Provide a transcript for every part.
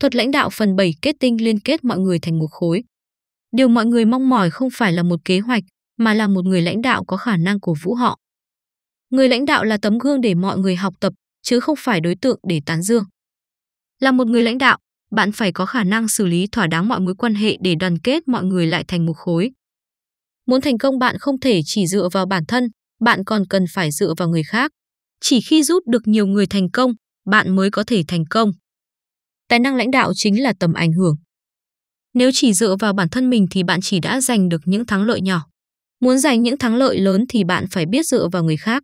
Thuật lãnh đạo phần 7 kết tinh liên kết mọi người thành một khối. Điều mọi người mong mỏi không phải là một kế hoạch, mà là một người lãnh đạo có khả năng cổ vũ họ. Người lãnh đạo là tấm gương để mọi người học tập, chứ không phải đối tượng để tán dương. Là một người lãnh đạo, bạn phải có khả năng xử lý thỏa đáng mọi mối quan hệ để đoàn kết mọi người lại thành một khối. Muốn thành công bạn không thể chỉ dựa vào bản thân, bạn còn cần phải dựa vào người khác. Chỉ khi rút được nhiều người thành công, bạn mới có thể thành công. Tài năng lãnh đạo chính là tầm ảnh hưởng. Nếu chỉ dựa vào bản thân mình thì bạn chỉ đã giành được những thắng lợi nhỏ. Muốn giành những thắng lợi lớn thì bạn phải biết dựa vào người khác.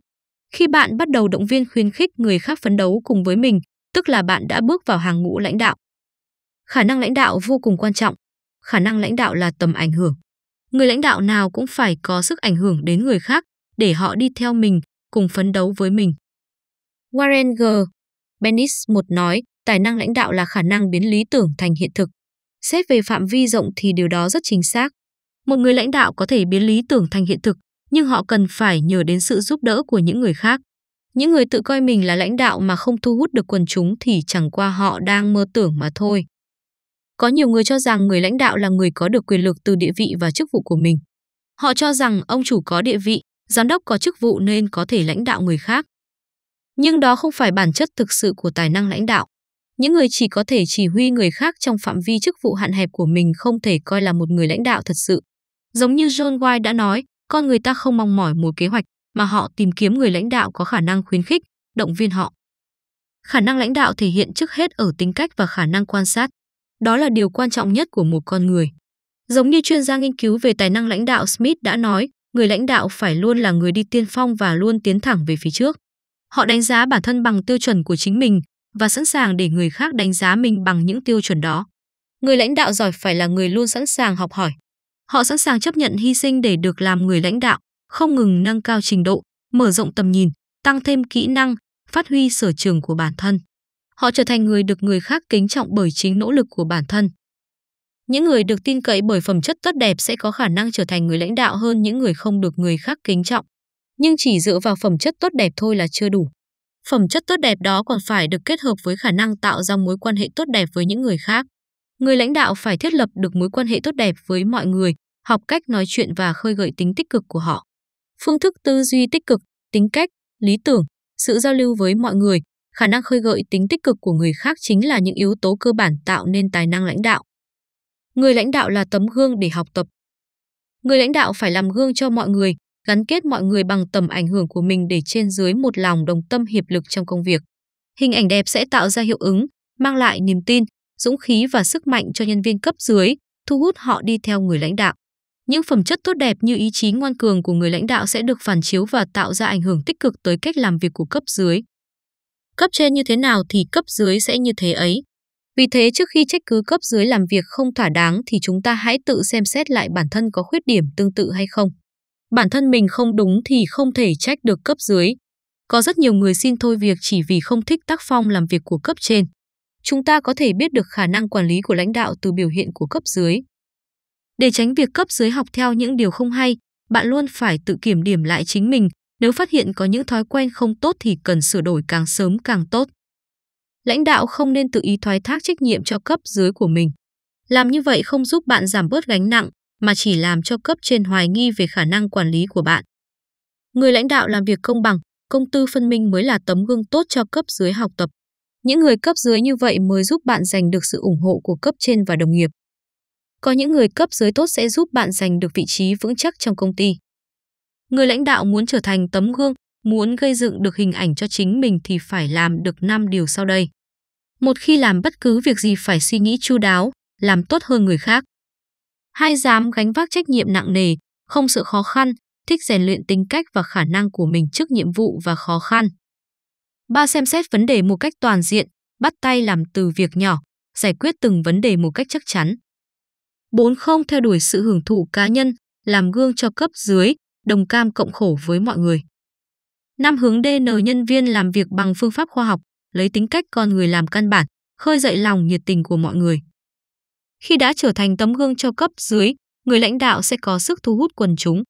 Khi bạn bắt đầu động viên khuyến khích người khác phấn đấu cùng với mình, tức là bạn đã bước vào hàng ngũ lãnh đạo. Khả năng lãnh đạo vô cùng quan trọng. Khả năng lãnh đạo là tầm ảnh hưởng. Người lãnh đạo nào cũng phải có sức ảnh hưởng đến người khác để họ đi theo mình, cùng phấn đấu với mình. Warren G. Bennis một nói, Tài năng lãnh đạo là khả năng biến lý tưởng thành hiện thực. Xét về phạm vi rộng thì điều đó rất chính xác. Một người lãnh đạo có thể biến lý tưởng thành hiện thực, nhưng họ cần phải nhờ đến sự giúp đỡ của những người khác. Những người tự coi mình là lãnh đạo mà không thu hút được quần chúng thì chẳng qua họ đang mơ tưởng mà thôi. Có nhiều người cho rằng người lãnh đạo là người có được quyền lực từ địa vị và chức vụ của mình. Họ cho rằng ông chủ có địa vị, giám đốc có chức vụ nên có thể lãnh đạo người khác. Nhưng đó không phải bản chất thực sự của tài năng lãnh đạo. Những người chỉ có thể chỉ huy người khác trong phạm vi chức vụ hạn hẹp của mình không thể coi là một người lãnh đạo thật sự. Giống như John White đã nói, con người ta không mong mỏi một kế hoạch mà họ tìm kiếm người lãnh đạo có khả năng khuyến khích, động viên họ. Khả năng lãnh đạo thể hiện trước hết ở tính cách và khả năng quan sát. Đó là điều quan trọng nhất của một con người. Giống như chuyên gia nghiên cứu về tài năng lãnh đạo Smith đã nói, người lãnh đạo phải luôn là người đi tiên phong và luôn tiến thẳng về phía trước. Họ đánh giá bản thân bằng tiêu chuẩn của chính mình, và sẵn sàng để người khác đánh giá mình bằng những tiêu chuẩn đó. Người lãnh đạo giỏi phải là người luôn sẵn sàng học hỏi. Họ sẵn sàng chấp nhận hy sinh để được làm người lãnh đạo, không ngừng nâng cao trình độ, mở rộng tầm nhìn, tăng thêm kỹ năng, phát huy sở trường của bản thân. Họ trở thành người được người khác kính trọng bởi chính nỗ lực của bản thân. Những người được tin cậy bởi phẩm chất tốt đẹp sẽ có khả năng trở thành người lãnh đạo hơn những người không được người khác kính trọng. Nhưng chỉ dựa vào phẩm chất tốt đẹp thôi là chưa đủ. Phẩm chất tốt đẹp đó còn phải được kết hợp với khả năng tạo ra mối quan hệ tốt đẹp với những người khác. Người lãnh đạo phải thiết lập được mối quan hệ tốt đẹp với mọi người, học cách nói chuyện và khơi gợi tính tích cực của họ. Phương thức tư duy tích cực, tính cách, lý tưởng, sự giao lưu với mọi người, khả năng khơi gợi tính tích cực của người khác chính là những yếu tố cơ bản tạo nên tài năng lãnh đạo. Người lãnh đạo là tấm gương để học tập. Người lãnh đạo phải làm gương cho mọi người, gắn kết mọi người bằng tầm ảnh hưởng của mình để trên dưới một lòng đồng tâm hiệp lực trong công việc. Hình ảnh đẹp sẽ tạo ra hiệu ứng, mang lại niềm tin, dũng khí và sức mạnh cho nhân viên cấp dưới, thu hút họ đi theo người lãnh đạo. Những phẩm chất tốt đẹp như ý chí ngoan cường của người lãnh đạo sẽ được phản chiếu và tạo ra ảnh hưởng tích cực tới cách làm việc của cấp dưới. Cấp trên như thế nào thì cấp dưới sẽ như thế ấy. Vì thế trước khi trách cứ cấp dưới làm việc không thỏa đáng thì chúng ta hãy tự xem xét lại bản thân có khuyết điểm tương tự hay không bản thân mình không đúng thì không thể trách được cấp dưới. Có rất nhiều người xin thôi việc chỉ vì không thích tác phong làm việc của cấp trên. Chúng ta có thể biết được khả năng quản lý của lãnh đạo từ biểu hiện của cấp dưới. Để tránh việc cấp dưới học theo những điều không hay, bạn luôn phải tự kiểm điểm lại chính mình, nếu phát hiện có những thói quen không tốt thì cần sửa đổi càng sớm càng tốt. Lãnh đạo không nên tự ý thoái thác trách nhiệm cho cấp dưới của mình. Làm như vậy không giúp bạn giảm bớt gánh nặng mà chỉ làm cho cấp trên hoài nghi về khả năng quản lý của bạn. Người lãnh đạo làm việc công bằng, công tư phân minh mới là tấm gương tốt cho cấp dưới học tập. Những người cấp dưới như vậy mới giúp bạn giành được sự ủng hộ của cấp trên và đồng nghiệp. Có những người cấp dưới tốt sẽ giúp bạn giành được vị trí vững chắc trong công ty. Người lãnh đạo muốn trở thành tấm gương, muốn gây dựng được hình ảnh cho chính mình thì phải làm được 5 điều sau đây. Một khi làm bất cứ việc gì phải suy nghĩ chu đáo, làm tốt hơn người khác hai dám gánh vác trách nhiệm nặng nề, không sợ khó khăn, thích rèn luyện tính cách và khả năng của mình trước nhiệm vụ và khó khăn. Ba xem xét vấn đề một cách toàn diện, bắt tay làm từ việc nhỏ, giải quyết từng vấn đề một cách chắc chắn. 4. Không theo đuổi sự hưởng thụ cá nhân, làm gương cho cấp dưới, đồng cam cộng khổ với mọi người. 5. Hướng DN nhân viên làm việc bằng phương pháp khoa học, lấy tính cách con người làm căn bản, khơi dậy lòng nhiệt tình của mọi người. Khi đã trở thành tấm gương cho cấp dưới, người lãnh đạo sẽ có sức thu hút quần chúng.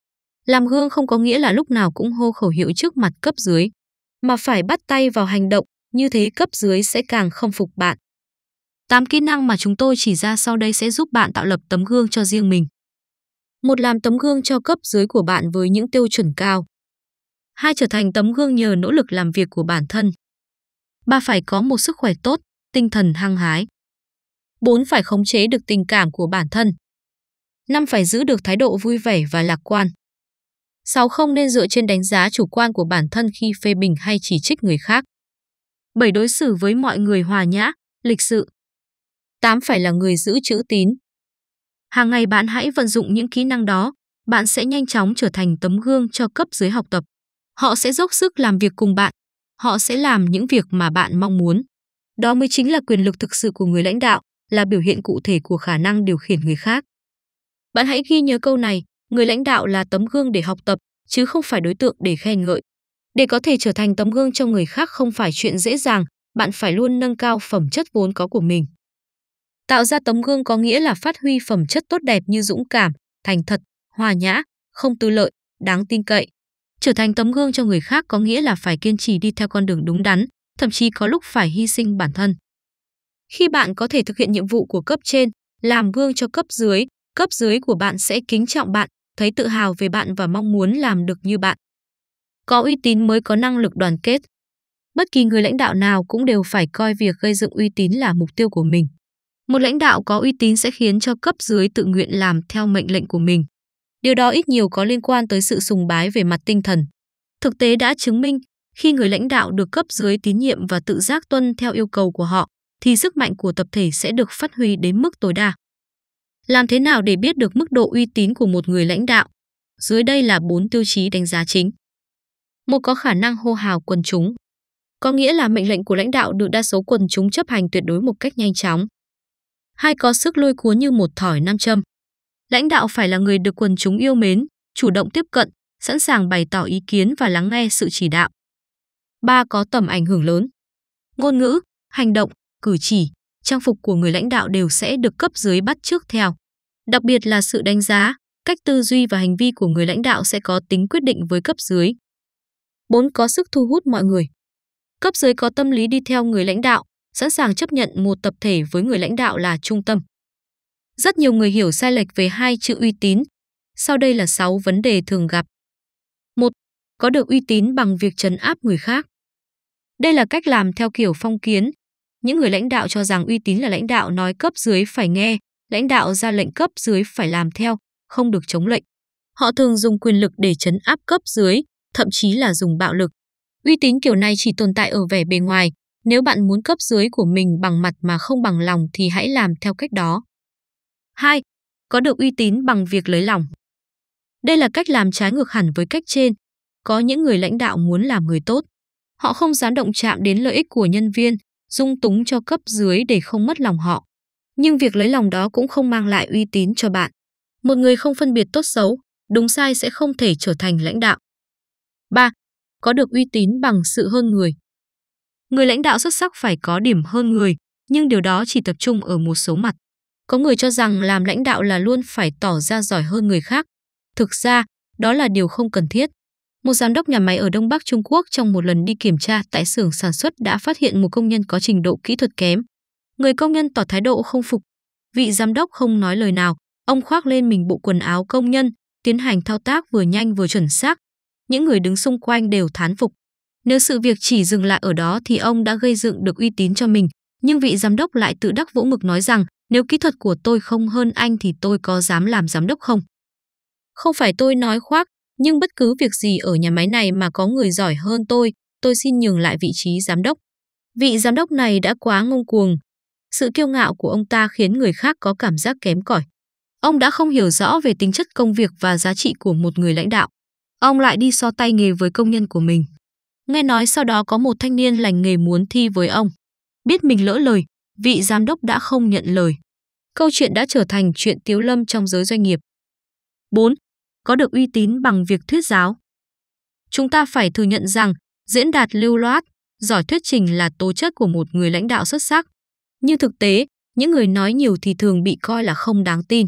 Làm gương không có nghĩa là lúc nào cũng hô khẩu hiệu trước mặt cấp dưới, mà phải bắt tay vào hành động, như thế cấp dưới sẽ càng không phục bạn. 8 kỹ năng mà chúng tôi chỉ ra sau đây sẽ giúp bạn tạo lập tấm gương cho riêng mình. Một làm tấm gương cho cấp dưới của bạn với những tiêu chuẩn cao. Hai trở thành tấm gương nhờ nỗ lực làm việc của bản thân. Ba phải có một sức khỏe tốt, tinh thần hăng hái. 4. Phải khống chế được tình cảm của bản thân. 5. Phải giữ được thái độ vui vẻ và lạc quan. 6. Không nên dựa trên đánh giá chủ quan của bản thân khi phê bình hay chỉ trích người khác. 7. Đối xử với mọi người hòa nhã, lịch sự. 8. Phải là người giữ chữ tín. Hàng ngày bạn hãy vận dụng những kỹ năng đó, bạn sẽ nhanh chóng trở thành tấm gương cho cấp dưới học tập. Họ sẽ dốc sức làm việc cùng bạn, họ sẽ làm những việc mà bạn mong muốn. Đó mới chính là quyền lực thực sự của người lãnh đạo là biểu hiện cụ thể của khả năng điều khiển người khác. Bạn hãy ghi nhớ câu này, người lãnh đạo là tấm gương để học tập, chứ không phải đối tượng để khen ngợi. Để có thể trở thành tấm gương cho người khác không phải chuyện dễ dàng, bạn phải luôn nâng cao phẩm chất vốn có của mình. Tạo ra tấm gương có nghĩa là phát huy phẩm chất tốt đẹp như dũng cảm, thành thật, hòa nhã, không tư lợi, đáng tin cậy. Trở thành tấm gương cho người khác có nghĩa là phải kiên trì đi theo con đường đúng đắn, thậm chí có lúc phải hy sinh bản thân. Khi bạn có thể thực hiện nhiệm vụ của cấp trên, làm gương cho cấp dưới, cấp dưới của bạn sẽ kính trọng bạn, thấy tự hào về bạn và mong muốn làm được như bạn. Có uy tín mới có năng lực đoàn kết. Bất kỳ người lãnh đạo nào cũng đều phải coi việc gây dựng uy tín là mục tiêu của mình. Một lãnh đạo có uy tín sẽ khiến cho cấp dưới tự nguyện làm theo mệnh lệnh của mình. Điều đó ít nhiều có liên quan tới sự sùng bái về mặt tinh thần. Thực tế đã chứng minh, khi người lãnh đạo được cấp dưới tín nhiệm và tự giác tuân theo yêu cầu của họ, thì sức mạnh của tập thể sẽ được phát huy đến mức tối đa. Làm thế nào để biết được mức độ uy tín của một người lãnh đạo? Dưới đây là 4 tiêu chí đánh giá chính. Một có khả năng hô hào quần chúng, có nghĩa là mệnh lệnh của lãnh đạo được đa số quần chúng chấp hành tuyệt đối một cách nhanh chóng. Hai có sức lôi cuốn như một thỏi nam châm. Lãnh đạo phải là người được quần chúng yêu mến, chủ động tiếp cận, sẵn sàng bày tỏ ý kiến và lắng nghe sự chỉ đạo. Ba có tầm ảnh hưởng lớn. Ngôn ngữ, hành động, cử chỉ, trang phục của người lãnh đạo đều sẽ được cấp dưới bắt trước theo. Đặc biệt là sự đánh giá, cách tư duy và hành vi của người lãnh đạo sẽ có tính quyết định với cấp dưới. 4. Có sức thu hút mọi người. Cấp dưới có tâm lý đi theo người lãnh đạo, sẵn sàng chấp nhận một tập thể với người lãnh đạo là trung tâm. Rất nhiều người hiểu sai lệch về hai chữ uy tín. Sau đây là 6 vấn đề thường gặp. 1. Có được uy tín bằng việc trấn áp người khác. Đây là cách làm theo kiểu phong kiến, những người lãnh đạo cho rằng uy tín là lãnh đạo nói cấp dưới phải nghe, lãnh đạo ra lệnh cấp dưới phải làm theo, không được chống lệnh. Họ thường dùng quyền lực để chấn áp cấp dưới, thậm chí là dùng bạo lực. Uy tín kiểu này chỉ tồn tại ở vẻ bề ngoài, nếu bạn muốn cấp dưới của mình bằng mặt mà không bằng lòng thì hãy làm theo cách đó. 2. Có được uy tín bằng việc lấy lòng. Đây là cách làm trái ngược hẳn với cách trên. Có những người lãnh đạo muốn làm người tốt. Họ không dám động chạm đến lợi ích của nhân viên, dung túng cho cấp dưới để không mất lòng họ. Nhưng việc lấy lòng đó cũng không mang lại uy tín cho bạn. Một người không phân biệt tốt xấu, đúng sai sẽ không thể trở thành lãnh đạo. 3. Có được uy tín bằng sự hơn người. Người lãnh đạo xuất sắc phải có điểm hơn người, nhưng điều đó chỉ tập trung ở một số mặt. Có người cho rằng làm lãnh đạo là luôn phải tỏ ra giỏi hơn người khác. Thực ra, đó là điều không cần thiết một giám đốc nhà máy ở Đông Bắc Trung Quốc trong một lần đi kiểm tra tại xưởng sản xuất đã phát hiện một công nhân có trình độ kỹ thuật kém. Người công nhân tỏ thái độ không phục. Vị giám đốc không nói lời nào, ông khoác lên mình bộ quần áo công nhân, tiến hành thao tác vừa nhanh vừa chuẩn xác. Những người đứng xung quanh đều thán phục. Nếu sự việc chỉ dừng lại ở đó thì ông đã gây dựng được uy tín cho mình, nhưng vị giám đốc lại tự đắc vỗ ngực nói rằng nếu kỹ thuật của tôi không hơn anh thì tôi có dám làm giám đốc không? Không phải tôi nói khoác, nhưng bất cứ việc gì ở nhà máy này mà có người giỏi hơn tôi, tôi xin nhường lại vị trí giám đốc. Vị giám đốc này đã quá ngông cuồng. Sự kiêu ngạo của ông ta khiến người khác có cảm giác kém cỏi. Ông đã không hiểu rõ về tính chất công việc và giá trị của một người lãnh đạo. Ông lại đi so tay nghề với công nhân của mình. Nghe nói sau đó có một thanh niên lành nghề muốn thi với ông. Biết mình lỡ lời, vị giám đốc đã không nhận lời. Câu chuyện đã trở thành chuyện tiếu lâm trong giới doanh nghiệp. 4 có được uy tín bằng việc thuyết giáo. Chúng ta phải thừa nhận rằng diễn đạt lưu loát, giỏi thuyết trình là tố chất của một người lãnh đạo xuất sắc. Nhưng thực tế, những người nói nhiều thì thường bị coi là không đáng tin.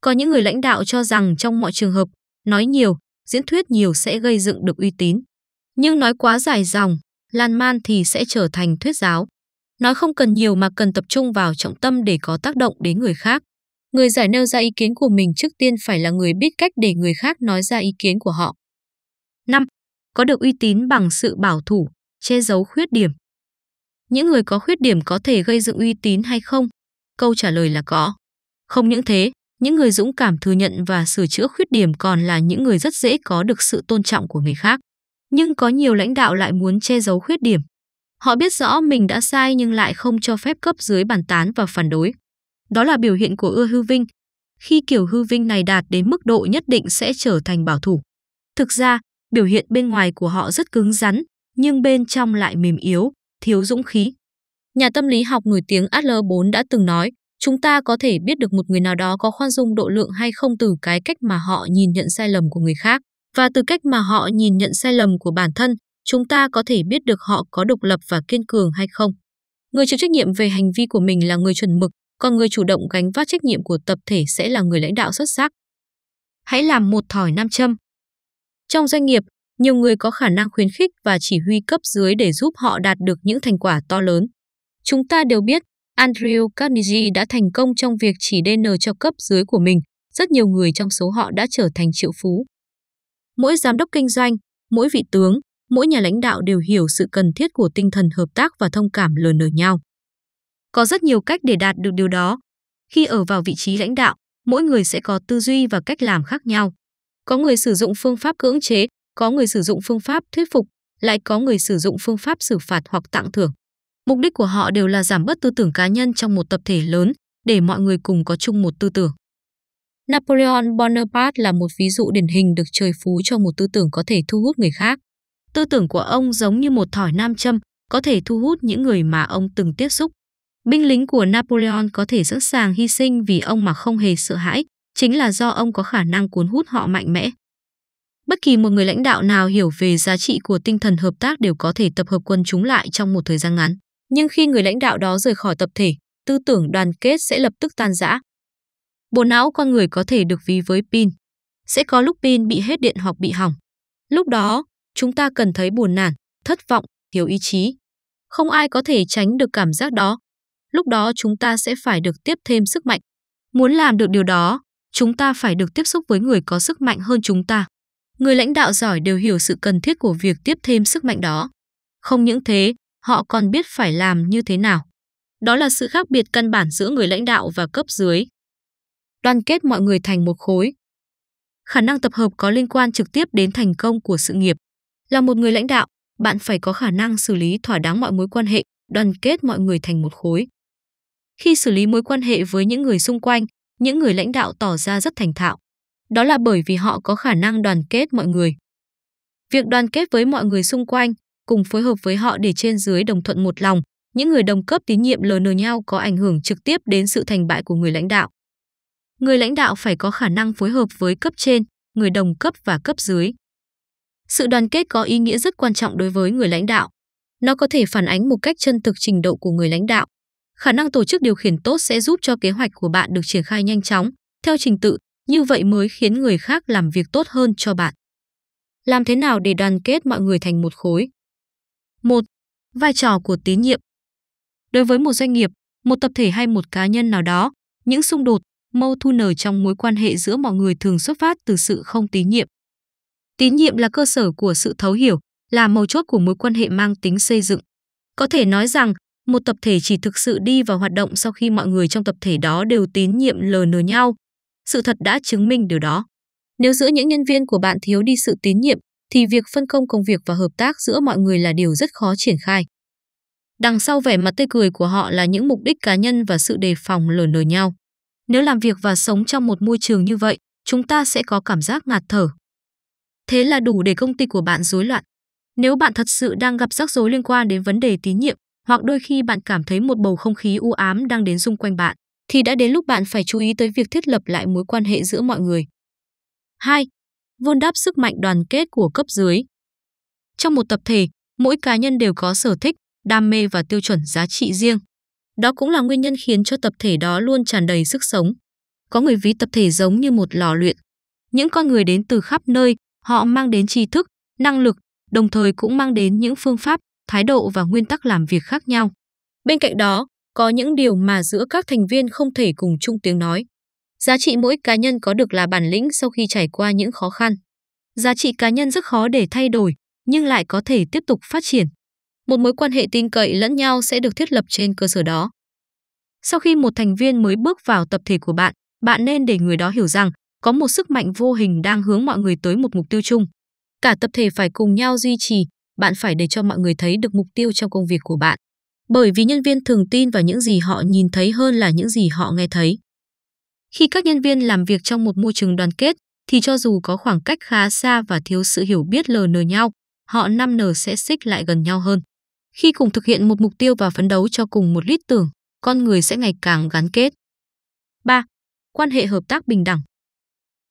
Có những người lãnh đạo cho rằng trong mọi trường hợp, nói nhiều, diễn thuyết nhiều sẽ gây dựng được uy tín. Nhưng nói quá dài dòng, lan man thì sẽ trở thành thuyết giáo. Nói không cần nhiều mà cần tập trung vào trọng tâm để có tác động đến người khác. Người giải nêu ra ý kiến của mình trước tiên phải là người biết cách để người khác nói ra ý kiến của họ. 5. Có được uy tín bằng sự bảo thủ, che giấu khuyết điểm. Những người có khuyết điểm có thể gây dựng uy tín hay không? Câu trả lời là có. Không những thế, những người dũng cảm thừa nhận và sửa chữa khuyết điểm còn là những người rất dễ có được sự tôn trọng của người khác. Nhưng có nhiều lãnh đạo lại muốn che giấu khuyết điểm. Họ biết rõ mình đã sai nhưng lại không cho phép cấp dưới bàn tán và phản đối. Đó là biểu hiện của ưa hư vinh. Khi kiểu hư vinh này đạt đến mức độ nhất định sẽ trở thành bảo thủ. Thực ra, biểu hiện bên ngoài của họ rất cứng rắn, nhưng bên trong lại mềm yếu, thiếu dũng khí. Nhà tâm lý học nổi tiếng Adler 4 đã từng nói, chúng ta có thể biết được một người nào đó có khoan dung độ lượng hay không từ cái cách mà họ nhìn nhận sai lầm của người khác. Và từ cách mà họ nhìn nhận sai lầm của bản thân, chúng ta có thể biết được họ có độc lập và kiên cường hay không. Người chịu trách nhiệm về hành vi của mình là người chuẩn mực, còn người chủ động gánh vác trách nhiệm của tập thể sẽ là người lãnh đạo xuất sắc. Hãy làm một thỏi nam châm. Trong doanh nghiệp, nhiều người có khả năng khuyến khích và chỉ huy cấp dưới để giúp họ đạt được những thành quả to lớn. Chúng ta đều biết, Andrew Carnegie đã thành công trong việc chỉ DN cho cấp dưới của mình. Rất nhiều người trong số họ đã trở thành triệu phú. Mỗi giám đốc kinh doanh, mỗi vị tướng, mỗi nhà lãnh đạo đều hiểu sự cần thiết của tinh thần hợp tác và thông cảm lờ nở nhau. Có rất nhiều cách để đạt được điều đó. Khi ở vào vị trí lãnh đạo, mỗi người sẽ có tư duy và cách làm khác nhau. Có người sử dụng phương pháp cưỡng chế, có người sử dụng phương pháp thuyết phục, lại có người sử dụng phương pháp xử phạt hoặc tặng thưởng. Mục đích của họ đều là giảm bớt tư tưởng cá nhân trong một tập thể lớn để mọi người cùng có chung một tư tưởng. Napoleon Bonaparte là một ví dụ điển hình được trời phú cho một tư tưởng có thể thu hút người khác. Tư tưởng của ông giống như một thỏi nam châm, có thể thu hút những người mà ông từng tiếp xúc, Binh lính của Napoleon có thể sẵn sàng hy sinh vì ông mà không hề sợ hãi, chính là do ông có khả năng cuốn hút họ mạnh mẽ. Bất kỳ một người lãnh đạo nào hiểu về giá trị của tinh thần hợp tác đều có thể tập hợp quân chúng lại trong một thời gian ngắn. Nhưng khi người lãnh đạo đó rời khỏi tập thể, tư tưởng đoàn kết sẽ lập tức tan rã. Bộ não con người có thể được ví với pin. Sẽ có lúc pin bị hết điện hoặc bị hỏng. Lúc đó, chúng ta cần thấy buồn nản, thất vọng, thiếu ý chí. Không ai có thể tránh được cảm giác đó, lúc đó chúng ta sẽ phải được tiếp thêm sức mạnh. Muốn làm được điều đó, chúng ta phải được tiếp xúc với người có sức mạnh hơn chúng ta. Người lãnh đạo giỏi đều hiểu sự cần thiết của việc tiếp thêm sức mạnh đó. Không những thế, họ còn biết phải làm như thế nào. Đó là sự khác biệt căn bản giữa người lãnh đạo và cấp dưới. Đoàn kết mọi người thành một khối. Khả năng tập hợp có liên quan trực tiếp đến thành công của sự nghiệp. Là một người lãnh đạo, bạn phải có khả năng xử lý thỏa đáng mọi mối quan hệ, đoàn kết mọi người thành một khối khi xử lý mối quan hệ với những người xung quanh, những người lãnh đạo tỏ ra rất thành thạo. Đó là bởi vì họ có khả năng đoàn kết mọi người. Việc đoàn kết với mọi người xung quanh, cùng phối hợp với họ để trên dưới đồng thuận một lòng, những người đồng cấp tín nhiệm lờ nờ nhau có ảnh hưởng trực tiếp đến sự thành bại của người lãnh đạo. Người lãnh đạo phải có khả năng phối hợp với cấp trên, người đồng cấp và cấp dưới. Sự đoàn kết có ý nghĩa rất quan trọng đối với người lãnh đạo. Nó có thể phản ánh một cách chân thực trình độ của người lãnh đạo, Khả năng tổ chức điều khiển tốt sẽ giúp cho kế hoạch của bạn được triển khai nhanh chóng, theo trình tự, như vậy mới khiến người khác làm việc tốt hơn cho bạn. Làm thế nào để đoàn kết mọi người thành một khối? 1. Vai trò của tín nhiệm. Đối với một doanh nghiệp, một tập thể hay một cá nhân nào đó, những xung đột, mâu thuẫn ở trong mối quan hệ giữa mọi người thường xuất phát từ sự không tín nhiệm. Tín nhiệm là cơ sở của sự thấu hiểu, là mấu chốt của mối quan hệ mang tính xây dựng. Có thể nói rằng, một tập thể chỉ thực sự đi vào hoạt động sau khi mọi người trong tập thể đó đều tín nhiệm ln nhau. Sự thật đã chứng minh điều đó. Nếu giữa những nhân viên của bạn thiếu đi sự tín nhiệm, thì việc phân công công việc và hợp tác giữa mọi người là điều rất khó triển khai. Đằng sau vẻ mặt tươi cười của họ là những mục đích cá nhân và sự đề phòng ln nhau. Nếu làm việc và sống trong một môi trường như vậy, chúng ta sẽ có cảm giác ngạt thở. Thế là đủ để công ty của bạn rối loạn. Nếu bạn thật sự đang gặp rắc rối liên quan đến vấn đề tín nhiệm, hoặc đôi khi bạn cảm thấy một bầu không khí u ám đang đến xung quanh bạn, thì đã đến lúc bạn phải chú ý tới việc thiết lập lại mối quan hệ giữa mọi người. 2. Vun đắp sức mạnh đoàn kết của cấp dưới. Trong một tập thể, mỗi cá nhân đều có sở thích, đam mê và tiêu chuẩn giá trị riêng. Đó cũng là nguyên nhân khiến cho tập thể đó luôn tràn đầy sức sống. Có người ví tập thể giống như một lò luyện. Những con người đến từ khắp nơi, họ mang đến tri thức, năng lực, đồng thời cũng mang đến những phương pháp, thái độ và nguyên tắc làm việc khác nhau. Bên cạnh đó, có những điều mà giữa các thành viên không thể cùng chung tiếng nói. Giá trị mỗi cá nhân có được là bản lĩnh sau khi trải qua những khó khăn. Giá trị cá nhân rất khó để thay đổi, nhưng lại có thể tiếp tục phát triển. Một mối quan hệ tin cậy lẫn nhau sẽ được thiết lập trên cơ sở đó. Sau khi một thành viên mới bước vào tập thể của bạn, bạn nên để người đó hiểu rằng có một sức mạnh vô hình đang hướng mọi người tới một mục tiêu chung. Cả tập thể phải cùng nhau duy trì bạn phải để cho mọi người thấy được mục tiêu trong công việc của bạn. Bởi vì nhân viên thường tin vào những gì họ nhìn thấy hơn là những gì họ nghe thấy. Khi các nhân viên làm việc trong một môi trường đoàn kết, thì cho dù có khoảng cách khá xa và thiếu sự hiểu biết lờ nờ nhau, họ 5N sẽ xích lại gần nhau hơn. Khi cùng thực hiện một mục tiêu và phấn đấu cho cùng một lý tưởng, con người sẽ ngày càng gắn kết. 3. Quan hệ hợp tác bình đẳng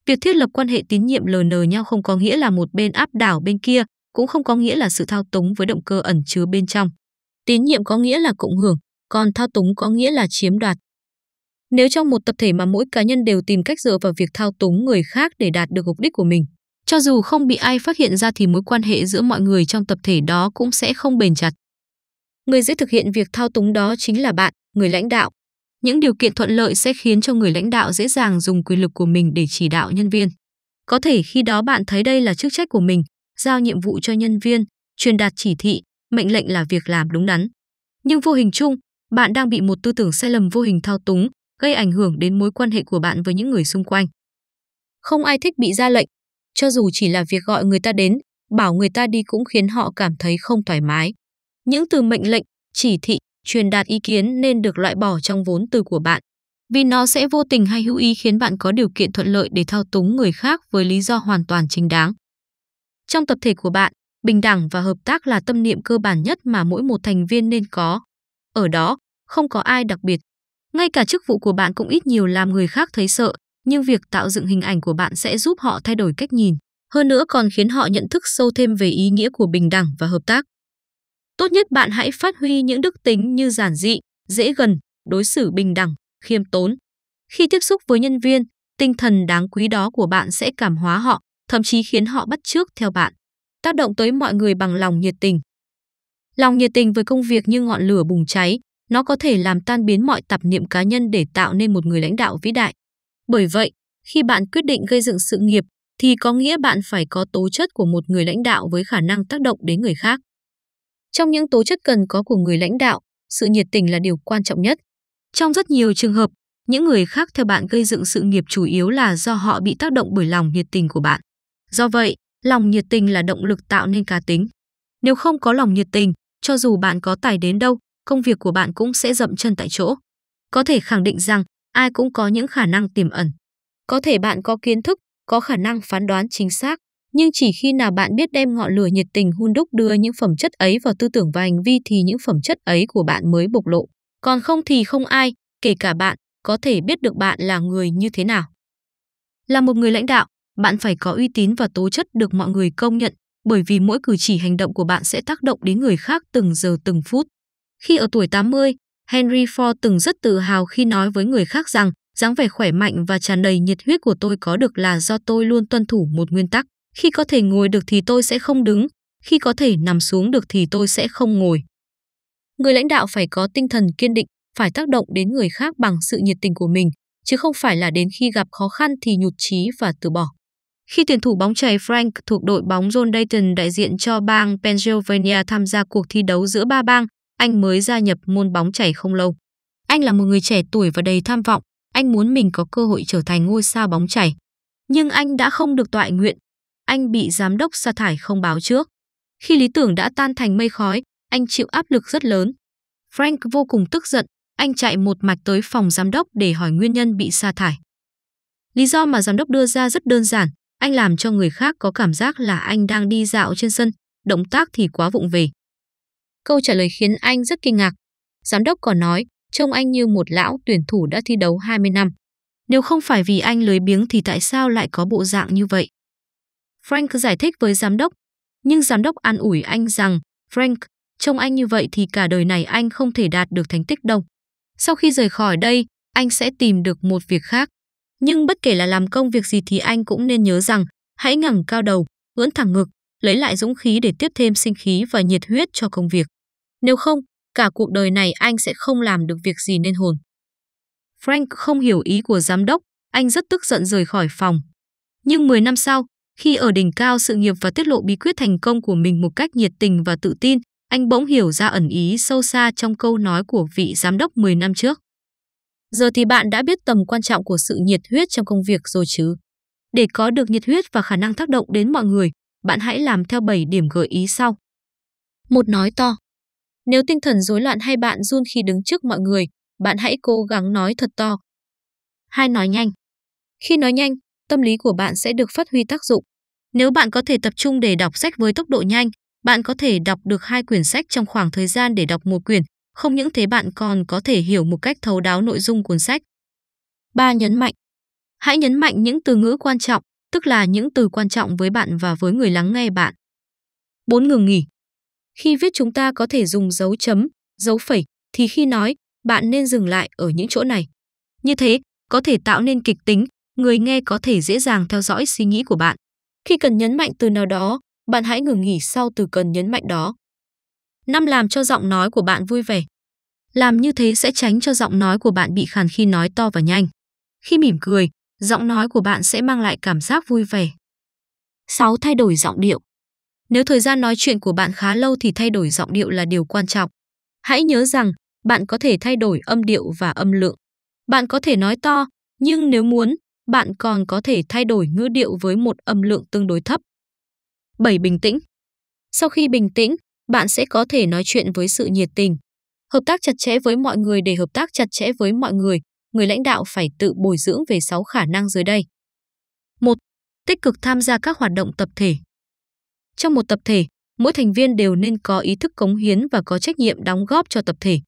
Việc thiết lập quan hệ tín nhiệm lờ nờ nhau không có nghĩa là một bên áp đảo bên kia, cũng không có nghĩa là sự thao túng với động cơ ẩn chứa bên trong. Tín nhiệm có nghĩa là cộng hưởng, còn thao túng có nghĩa là chiếm đoạt. Nếu trong một tập thể mà mỗi cá nhân đều tìm cách dựa vào việc thao túng người khác để đạt được mục đích của mình, cho dù không bị ai phát hiện ra thì mối quan hệ giữa mọi người trong tập thể đó cũng sẽ không bền chặt. Người dễ thực hiện việc thao túng đó chính là bạn, người lãnh đạo. Những điều kiện thuận lợi sẽ khiến cho người lãnh đạo dễ dàng dùng quyền lực của mình để chỉ đạo nhân viên. Có thể khi đó bạn thấy đây là chức trách của mình, giao nhiệm vụ cho nhân viên, truyền đạt chỉ thị, mệnh lệnh là việc làm đúng đắn. Nhưng vô hình chung, bạn đang bị một tư tưởng sai lầm vô hình thao túng, gây ảnh hưởng đến mối quan hệ của bạn với những người xung quanh. Không ai thích bị ra lệnh, cho dù chỉ là việc gọi người ta đến, bảo người ta đi cũng khiến họ cảm thấy không thoải mái. Những từ mệnh lệnh, chỉ thị, truyền đạt ý kiến nên được loại bỏ trong vốn từ của bạn, vì nó sẽ vô tình hay hữu ý khiến bạn có điều kiện thuận lợi để thao túng người khác với lý do hoàn toàn chính đáng. Trong tập thể của bạn, bình đẳng và hợp tác là tâm niệm cơ bản nhất mà mỗi một thành viên nên có. Ở đó, không có ai đặc biệt. Ngay cả chức vụ của bạn cũng ít nhiều làm người khác thấy sợ, nhưng việc tạo dựng hình ảnh của bạn sẽ giúp họ thay đổi cách nhìn, hơn nữa còn khiến họ nhận thức sâu thêm về ý nghĩa của bình đẳng và hợp tác. Tốt nhất bạn hãy phát huy những đức tính như giản dị, dễ gần, đối xử bình đẳng, khiêm tốn. Khi tiếp xúc với nhân viên, tinh thần đáng quý đó của bạn sẽ cảm hóa họ, thậm chí khiến họ bắt chước theo bạn, tác động tới mọi người bằng lòng nhiệt tình. Lòng nhiệt tình với công việc như ngọn lửa bùng cháy, nó có thể làm tan biến mọi tạp niệm cá nhân để tạo nên một người lãnh đạo vĩ đại. Bởi vậy, khi bạn quyết định gây dựng sự nghiệp thì có nghĩa bạn phải có tố chất của một người lãnh đạo với khả năng tác động đến người khác. Trong những tố chất cần có của người lãnh đạo, sự nhiệt tình là điều quan trọng nhất. Trong rất nhiều trường hợp, những người khác theo bạn gây dựng sự nghiệp chủ yếu là do họ bị tác động bởi lòng nhiệt tình của bạn. Do vậy, lòng nhiệt tình là động lực tạo nên cá tính. Nếu không có lòng nhiệt tình, cho dù bạn có tài đến đâu, công việc của bạn cũng sẽ dậm chân tại chỗ. Có thể khẳng định rằng ai cũng có những khả năng tiềm ẩn. Có thể bạn có kiến thức, có khả năng phán đoán chính xác, nhưng chỉ khi nào bạn biết đem ngọn lửa nhiệt tình hun đúc đưa những phẩm chất ấy vào tư tưởng và hành vi thì những phẩm chất ấy của bạn mới bộc lộ. Còn không thì không ai, kể cả bạn, có thể biết được bạn là người như thế nào. Là một người lãnh đạo, bạn phải có uy tín và tố chất được mọi người công nhận bởi vì mỗi cử chỉ hành động của bạn sẽ tác động đến người khác từng giờ từng phút. Khi ở tuổi 80, Henry Ford từng rất tự hào khi nói với người khác rằng dáng vẻ khỏe mạnh và tràn đầy nhiệt huyết của tôi có được là do tôi luôn tuân thủ một nguyên tắc. Khi có thể ngồi được thì tôi sẽ không đứng, khi có thể nằm xuống được thì tôi sẽ không ngồi. Người lãnh đạo phải có tinh thần kiên định, phải tác động đến người khác bằng sự nhiệt tình của mình, chứ không phải là đến khi gặp khó khăn thì nhụt chí và từ bỏ khi tuyển thủ bóng chày Frank thuộc đội bóng John Dayton đại diện cho bang Pennsylvania tham gia cuộc thi đấu giữa ba bang, anh mới gia nhập môn bóng chảy không lâu. Anh là một người trẻ tuổi và đầy tham vọng, anh muốn mình có cơ hội trở thành ngôi sao bóng chảy. Nhưng anh đã không được tọa nguyện. Anh bị giám đốc sa thải không báo trước. Khi lý tưởng đã tan thành mây khói, anh chịu áp lực rất lớn. Frank vô cùng tức giận, anh chạy một mạch tới phòng giám đốc để hỏi nguyên nhân bị sa thải. Lý do mà giám đốc đưa ra rất đơn giản, anh làm cho người khác có cảm giác là anh đang đi dạo trên sân, động tác thì quá vụng về. Câu trả lời khiến anh rất kinh ngạc. Giám đốc còn nói, trông anh như một lão tuyển thủ đã thi đấu 20 năm. Nếu không phải vì anh lười biếng thì tại sao lại có bộ dạng như vậy? Frank giải thích với giám đốc, nhưng giám đốc an ủi anh rằng, Frank, trông anh như vậy thì cả đời này anh không thể đạt được thành tích đâu. Sau khi rời khỏi đây, anh sẽ tìm được một việc khác. Nhưng bất kể là làm công việc gì thì anh cũng nên nhớ rằng, hãy ngẩng cao đầu, ưỡn thẳng ngực, lấy lại dũng khí để tiếp thêm sinh khí và nhiệt huyết cho công việc. Nếu không, cả cuộc đời này anh sẽ không làm được việc gì nên hồn. Frank không hiểu ý của giám đốc, anh rất tức giận rời khỏi phòng. Nhưng 10 năm sau, khi ở đỉnh cao sự nghiệp và tiết lộ bí quyết thành công của mình một cách nhiệt tình và tự tin, anh bỗng hiểu ra ẩn ý sâu xa trong câu nói của vị giám đốc 10 năm trước. Giờ thì bạn đã biết tầm quan trọng của sự nhiệt huyết trong công việc rồi chứ. Để có được nhiệt huyết và khả năng tác động đến mọi người, bạn hãy làm theo 7 điểm gợi ý sau. Một nói to. Nếu tinh thần rối loạn hay bạn run khi đứng trước mọi người, bạn hãy cố gắng nói thật to. Hai nói nhanh. Khi nói nhanh, tâm lý của bạn sẽ được phát huy tác dụng. Nếu bạn có thể tập trung để đọc sách với tốc độ nhanh, bạn có thể đọc được hai quyển sách trong khoảng thời gian để đọc một quyển không những thế bạn còn có thể hiểu một cách thấu đáo nội dung cuốn sách. 3. Nhấn mạnh Hãy nhấn mạnh những từ ngữ quan trọng, tức là những từ quan trọng với bạn và với người lắng nghe bạn. 4. Ngừng nghỉ Khi viết chúng ta có thể dùng dấu chấm, dấu phẩy, thì khi nói, bạn nên dừng lại ở những chỗ này. Như thế, có thể tạo nên kịch tính, người nghe có thể dễ dàng theo dõi suy nghĩ của bạn. Khi cần nhấn mạnh từ nào đó, bạn hãy ngừng nghỉ sau từ cần nhấn mạnh đó. Năm làm cho giọng nói của bạn vui vẻ. Làm như thế sẽ tránh cho giọng nói của bạn bị khàn khi nói to và nhanh. Khi mỉm cười, giọng nói của bạn sẽ mang lại cảm giác vui vẻ. 6. Thay đổi giọng điệu. Nếu thời gian nói chuyện của bạn khá lâu thì thay đổi giọng điệu là điều quan trọng. Hãy nhớ rằng, bạn có thể thay đổi âm điệu và âm lượng. Bạn có thể nói to, nhưng nếu muốn, bạn còn có thể thay đổi ngữ điệu với một âm lượng tương đối thấp. 7. Bình tĩnh. Sau khi bình tĩnh, bạn sẽ có thể nói chuyện với sự nhiệt tình. Hợp tác chặt chẽ với mọi người để hợp tác chặt chẽ với mọi người, người lãnh đạo phải tự bồi dưỡng về 6 khả năng dưới đây. 1. Tích cực tham gia các hoạt động tập thể. Trong một tập thể, mỗi thành viên đều nên có ý thức cống hiến và có trách nhiệm đóng góp cho tập thể.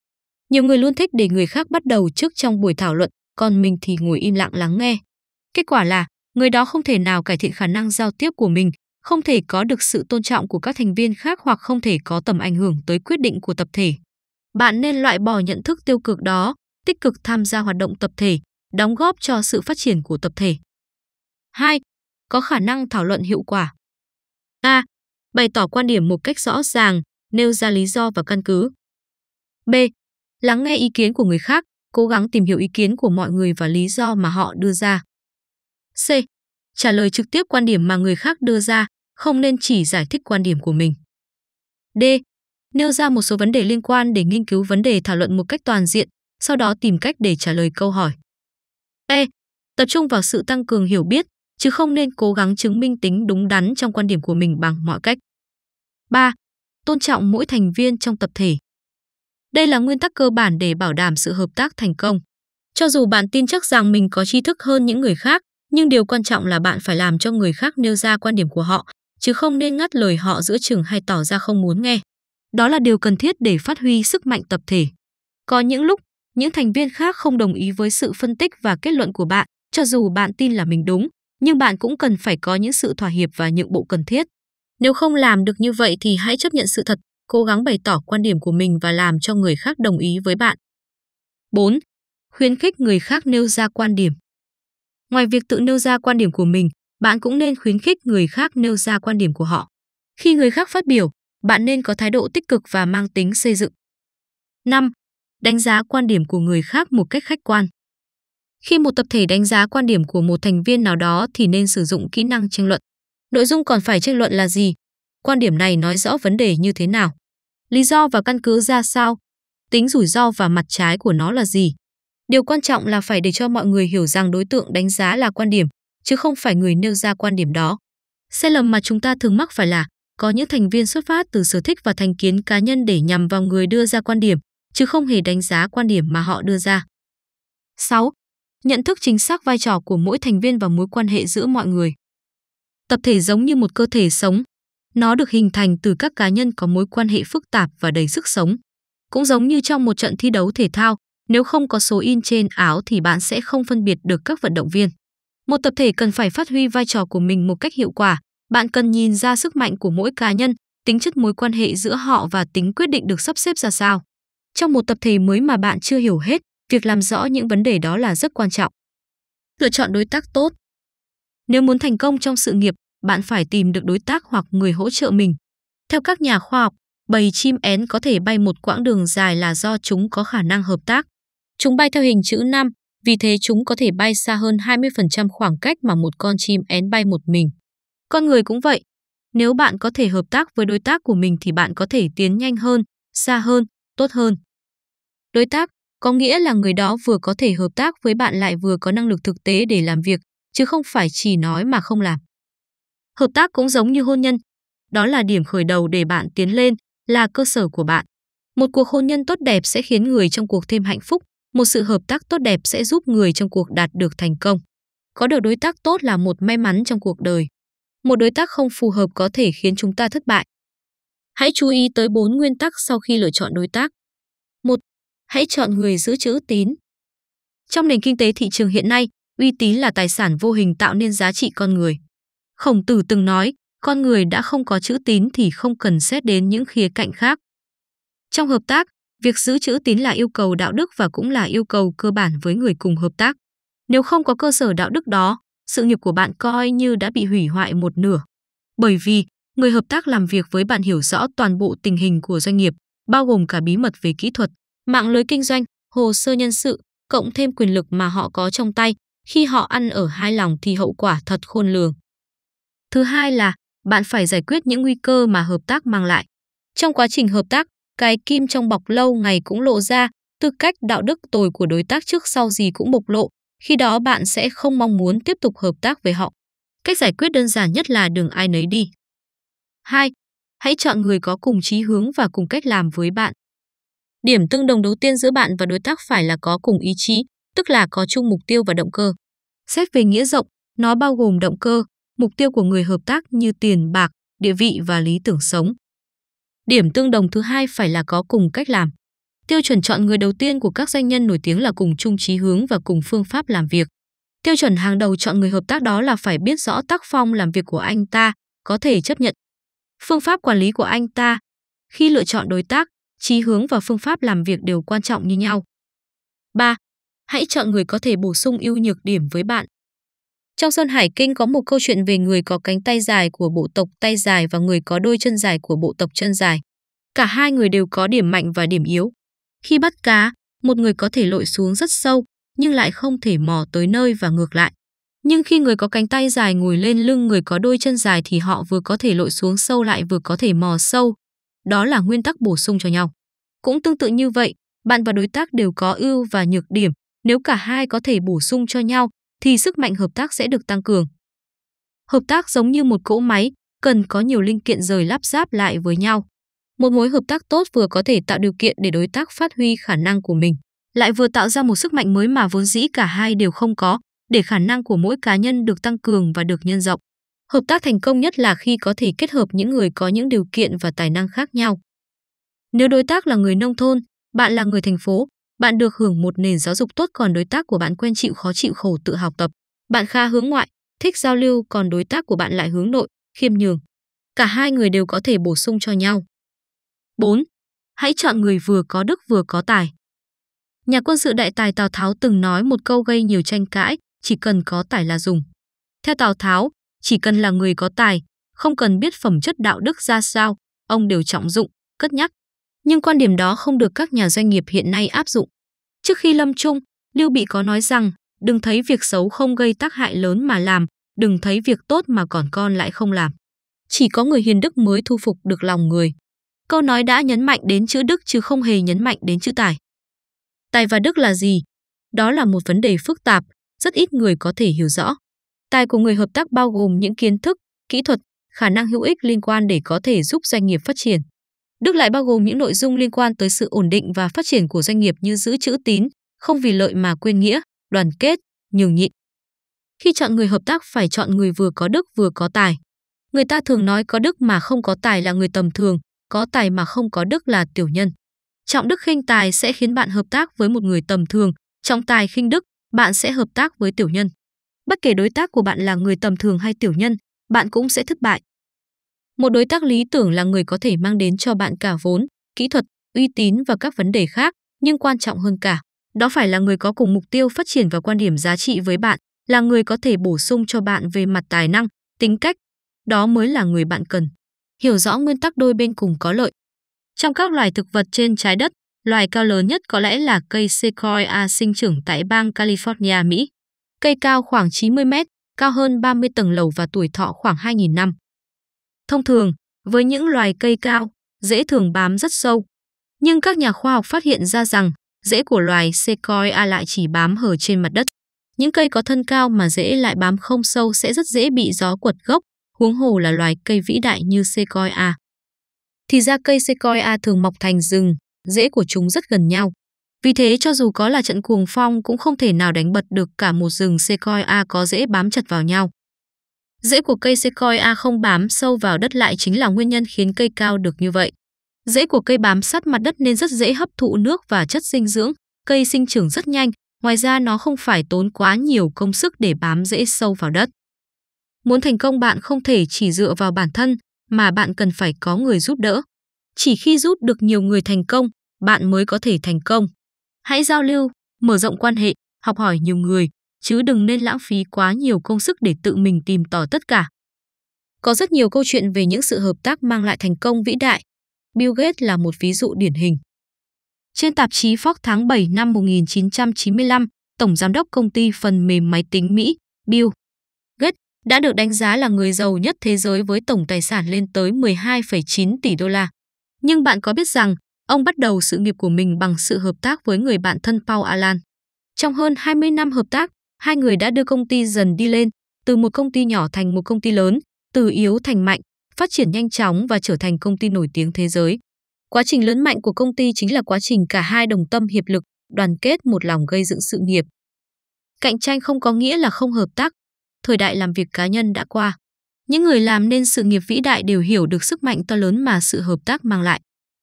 Nhiều người luôn thích để người khác bắt đầu trước trong buổi thảo luận, còn mình thì ngồi im lặng lắng nghe. Kết quả là, người đó không thể nào cải thiện khả năng giao tiếp của mình, không thể có được sự tôn trọng của các thành viên khác hoặc không thể có tầm ảnh hưởng tới quyết định của tập thể. Bạn nên loại bỏ nhận thức tiêu cực đó, tích cực tham gia hoạt động tập thể, đóng góp cho sự phát triển của tập thể. 2. Có khả năng thảo luận hiệu quả. A. Bày tỏ quan điểm một cách rõ ràng, nêu ra lý do và căn cứ. B. Lắng nghe ý kiến của người khác, cố gắng tìm hiểu ý kiến của mọi người và lý do mà họ đưa ra. C trả lời trực tiếp quan điểm mà người khác đưa ra, không nên chỉ giải thích quan điểm của mình. D. Nêu ra một số vấn đề liên quan để nghiên cứu vấn đề thảo luận một cách toàn diện, sau đó tìm cách để trả lời câu hỏi. E. Tập trung vào sự tăng cường hiểu biết, chứ không nên cố gắng chứng minh tính đúng đắn trong quan điểm của mình bằng mọi cách. 3. Tôn trọng mỗi thành viên trong tập thể. Đây là nguyên tắc cơ bản để bảo đảm sự hợp tác thành công. Cho dù bạn tin chắc rằng mình có tri thức hơn những người khác, nhưng điều quan trọng là bạn phải làm cho người khác nêu ra quan điểm của họ, chứ không nên ngắt lời họ giữa chừng hay tỏ ra không muốn nghe. Đó là điều cần thiết để phát huy sức mạnh tập thể. Có những lúc, những thành viên khác không đồng ý với sự phân tích và kết luận của bạn, cho dù bạn tin là mình đúng, nhưng bạn cũng cần phải có những sự thỏa hiệp và nhượng bộ cần thiết. Nếu không làm được như vậy thì hãy chấp nhận sự thật, cố gắng bày tỏ quan điểm của mình và làm cho người khác đồng ý với bạn. 4. Khuyến khích người khác nêu ra quan điểm. Ngoài việc tự nêu ra quan điểm của mình, bạn cũng nên khuyến khích người khác nêu ra quan điểm của họ. Khi người khác phát biểu, bạn nên có thái độ tích cực và mang tính xây dựng. 5. Đánh giá quan điểm của người khác một cách khách quan. Khi một tập thể đánh giá quan điểm của một thành viên nào đó thì nên sử dụng kỹ năng tranh luận. Nội dung còn phải tranh luận là gì? Quan điểm này nói rõ vấn đề như thế nào? Lý do và căn cứ ra sao? Tính rủi ro và mặt trái của nó là gì? Điều quan trọng là phải để cho mọi người hiểu rằng đối tượng đánh giá là quan điểm, chứ không phải người nêu ra quan điểm đó. Sai lầm mà chúng ta thường mắc phải là có những thành viên xuất phát từ sở thích và thành kiến cá nhân để nhằm vào người đưa ra quan điểm, chứ không hề đánh giá quan điểm mà họ đưa ra. 6. Nhận thức chính xác vai trò của mỗi thành viên và mối quan hệ giữa mọi người. Tập thể giống như một cơ thể sống, nó được hình thành từ các cá nhân có mối quan hệ phức tạp và đầy sức sống. Cũng giống như trong một trận thi đấu thể thao, nếu không có số in trên áo thì bạn sẽ không phân biệt được các vận động viên. Một tập thể cần phải phát huy vai trò của mình một cách hiệu quả. Bạn cần nhìn ra sức mạnh của mỗi cá nhân, tính chất mối quan hệ giữa họ và tính quyết định được sắp xếp ra sao. Trong một tập thể mới mà bạn chưa hiểu hết, việc làm rõ những vấn đề đó là rất quan trọng. Lựa chọn đối tác tốt. Nếu muốn thành công trong sự nghiệp, bạn phải tìm được đối tác hoặc người hỗ trợ mình. Theo các nhà khoa học, bầy chim én có thể bay một quãng đường dài là do chúng có khả năng hợp tác. Chúng bay theo hình chữ 5, vì thế chúng có thể bay xa hơn 20% khoảng cách mà một con chim én bay một mình. Con người cũng vậy. Nếu bạn có thể hợp tác với đối tác của mình thì bạn có thể tiến nhanh hơn, xa hơn, tốt hơn. Đối tác có nghĩa là người đó vừa có thể hợp tác với bạn lại vừa có năng lực thực tế để làm việc, chứ không phải chỉ nói mà không làm. Hợp tác cũng giống như hôn nhân, đó là điểm khởi đầu để bạn tiến lên, là cơ sở của bạn. Một cuộc hôn nhân tốt đẹp sẽ khiến người trong cuộc thêm hạnh phúc, một sự hợp tác tốt đẹp sẽ giúp người trong cuộc đạt được thành công. Có được đối tác tốt là một may mắn trong cuộc đời. Một đối tác không phù hợp có thể khiến chúng ta thất bại. Hãy chú ý tới 4 nguyên tắc sau khi lựa chọn đối tác. 1. Hãy chọn người giữ chữ tín. Trong nền kinh tế thị trường hiện nay, uy tín là tài sản vô hình tạo nên giá trị con người. Khổng Tử từng nói, con người đã không có chữ tín thì không cần xét đến những khía cạnh khác. Trong hợp tác, Việc giữ chữ tín là yêu cầu đạo đức và cũng là yêu cầu cơ bản với người cùng hợp tác. Nếu không có cơ sở đạo đức đó, sự nghiệp của bạn coi như đã bị hủy hoại một nửa. Bởi vì, người hợp tác làm việc với bạn hiểu rõ toàn bộ tình hình của doanh nghiệp, bao gồm cả bí mật về kỹ thuật, mạng lưới kinh doanh, hồ sơ nhân sự, cộng thêm quyền lực mà họ có trong tay, khi họ ăn ở hai lòng thì hậu quả thật khôn lường. Thứ hai là, bạn phải giải quyết những nguy cơ mà hợp tác mang lại. Trong quá trình hợp tác, cái kim trong bọc lâu ngày cũng lộ ra, tư cách đạo đức tồi của đối tác trước sau gì cũng bộc lộ, khi đó bạn sẽ không mong muốn tiếp tục hợp tác với họ. Cách giải quyết đơn giản nhất là đừng ai nấy đi. 2. Hãy chọn người có cùng chí hướng và cùng cách làm với bạn. Điểm tương đồng đầu tiên giữa bạn và đối tác phải là có cùng ý chí, tức là có chung mục tiêu và động cơ. Xét về nghĩa rộng, nó bao gồm động cơ, mục tiêu của người hợp tác như tiền bạc, địa vị và lý tưởng sống. Điểm tương đồng thứ hai phải là có cùng cách làm. Tiêu chuẩn chọn người đầu tiên của các doanh nhân nổi tiếng là cùng chung chí hướng và cùng phương pháp làm việc. Tiêu chuẩn hàng đầu chọn người hợp tác đó là phải biết rõ tác phong làm việc của anh ta, có thể chấp nhận. Phương pháp quản lý của anh ta, khi lựa chọn đối tác, chí hướng và phương pháp làm việc đều quan trọng như nhau. 3. Hãy chọn người có thể bổ sung ưu nhược điểm với bạn trong Sơn Hải Kinh có một câu chuyện về người có cánh tay dài của bộ tộc tay dài và người có đôi chân dài của bộ tộc chân dài. Cả hai người đều có điểm mạnh và điểm yếu. Khi bắt cá, một người có thể lội xuống rất sâu nhưng lại không thể mò tới nơi và ngược lại. Nhưng khi người có cánh tay dài ngồi lên lưng người có đôi chân dài thì họ vừa có thể lội xuống sâu lại vừa có thể mò sâu. Đó là nguyên tắc bổ sung cho nhau. Cũng tương tự như vậy, bạn và đối tác đều có ưu và nhược điểm. Nếu cả hai có thể bổ sung cho nhau thì sức mạnh hợp tác sẽ được tăng cường. Hợp tác giống như một cỗ máy, cần có nhiều linh kiện rời lắp ráp lại với nhau. Một mối hợp tác tốt vừa có thể tạo điều kiện để đối tác phát huy khả năng của mình, lại vừa tạo ra một sức mạnh mới mà vốn dĩ cả hai đều không có, để khả năng của mỗi cá nhân được tăng cường và được nhân rộng. Hợp tác thành công nhất là khi có thể kết hợp những người có những điều kiện và tài năng khác nhau. Nếu đối tác là người nông thôn, bạn là người thành phố, bạn được hưởng một nền giáo dục tốt còn đối tác của bạn quen chịu khó chịu khổ tự học tập. Bạn Kha hướng ngoại, thích giao lưu còn đối tác của bạn lại hướng nội, khiêm nhường. Cả hai người đều có thể bổ sung cho nhau. 4. Hãy chọn người vừa có đức vừa có tài. Nhà quân sự đại tài Tào Tháo từng nói một câu gây nhiều tranh cãi, chỉ cần có tài là dùng. Theo Tào Tháo, chỉ cần là người có tài, không cần biết phẩm chất đạo đức ra sao, ông đều trọng dụng, cất nhắc nhưng quan điểm đó không được các nhà doanh nghiệp hiện nay áp dụng. Trước khi lâm chung, Lưu Bị có nói rằng, đừng thấy việc xấu không gây tác hại lớn mà làm, đừng thấy việc tốt mà còn con lại không làm. Chỉ có người hiền đức mới thu phục được lòng người. Câu nói đã nhấn mạnh đến chữ đức chứ không hề nhấn mạnh đến chữ tài. Tài và đức là gì? Đó là một vấn đề phức tạp, rất ít người có thể hiểu rõ. Tài của người hợp tác bao gồm những kiến thức, kỹ thuật, khả năng hữu ích liên quan để có thể giúp doanh nghiệp phát triển. Đức lại bao gồm những nội dung liên quan tới sự ổn định và phát triển của doanh nghiệp như giữ chữ tín, không vì lợi mà quên nghĩa, đoàn kết, nhường nhịn. Khi chọn người hợp tác phải chọn người vừa có đức vừa có tài. Người ta thường nói có đức mà không có tài là người tầm thường, có tài mà không có đức là tiểu nhân. Trọng đức khinh tài sẽ khiến bạn hợp tác với một người tầm thường, trọng tài khinh đức, bạn sẽ hợp tác với tiểu nhân. Bất kể đối tác của bạn là người tầm thường hay tiểu nhân, bạn cũng sẽ thất bại. Một đối tác lý tưởng là người có thể mang đến cho bạn cả vốn, kỹ thuật, uy tín và các vấn đề khác, nhưng quan trọng hơn cả, đó phải là người có cùng mục tiêu phát triển và quan điểm giá trị với bạn, là người có thể bổ sung cho bạn về mặt tài năng, tính cách. Đó mới là người bạn cần. Hiểu rõ nguyên tắc đôi bên cùng có lợi. Trong các loài thực vật trên trái đất, loài cao lớn nhất có lẽ là cây sequoia sinh trưởng tại bang California, Mỹ. Cây cao khoảng 90 mét, cao hơn 30 tầng lầu và tuổi thọ khoảng 2.000 năm. Thông thường, với những loài cây cao, rễ thường bám rất sâu. Nhưng các nhà khoa học phát hiện ra rằng rễ của loài sequoia lại chỉ bám hở trên mặt đất. Những cây có thân cao mà rễ lại bám không sâu sẽ rất dễ bị gió quật gốc, huống hồ là loài cây vĩ đại như sequoia. Thì ra cây sequoia thường mọc thành rừng, rễ của chúng rất gần nhau. Vì thế cho dù có là trận cuồng phong cũng không thể nào đánh bật được cả một rừng sequoia có rễ bám chặt vào nhau. Rễ của cây sequoia A không bám sâu vào đất lại chính là nguyên nhân khiến cây cao được như vậy. Rễ của cây bám sát mặt đất nên rất dễ hấp thụ nước và chất dinh dưỡng, cây sinh trưởng rất nhanh, ngoài ra nó không phải tốn quá nhiều công sức để bám rễ sâu vào đất. Muốn thành công bạn không thể chỉ dựa vào bản thân, mà bạn cần phải có người giúp đỡ. Chỉ khi giúp được nhiều người thành công, bạn mới có thể thành công. Hãy giao lưu, mở rộng quan hệ, học hỏi nhiều người, chứ đừng nên lãng phí quá nhiều công sức để tự mình tìm tỏ tất cả. Có rất nhiều câu chuyện về những sự hợp tác mang lại thành công vĩ đại. Bill Gates là một ví dụ điển hình. Trên tạp chí Fox tháng 7 năm 1995, Tổng Giám đốc công ty phần mềm máy tính Mỹ, Bill Gates, đã được đánh giá là người giàu nhất thế giới với tổng tài sản lên tới 12,9 tỷ đô la. Nhưng bạn có biết rằng, ông bắt đầu sự nghiệp của mình bằng sự hợp tác với người bạn thân Paul Allen. Trong hơn 20 năm hợp tác, hai người đã đưa công ty dần đi lên, từ một công ty nhỏ thành một công ty lớn, từ yếu thành mạnh, phát triển nhanh chóng và trở thành công ty nổi tiếng thế giới. Quá trình lớn mạnh của công ty chính là quá trình cả hai đồng tâm hiệp lực, đoàn kết một lòng gây dựng sự nghiệp. Cạnh tranh không có nghĩa là không hợp tác. Thời đại làm việc cá nhân đã qua. Những người làm nên sự nghiệp vĩ đại đều hiểu được sức mạnh to lớn mà sự hợp tác mang lại.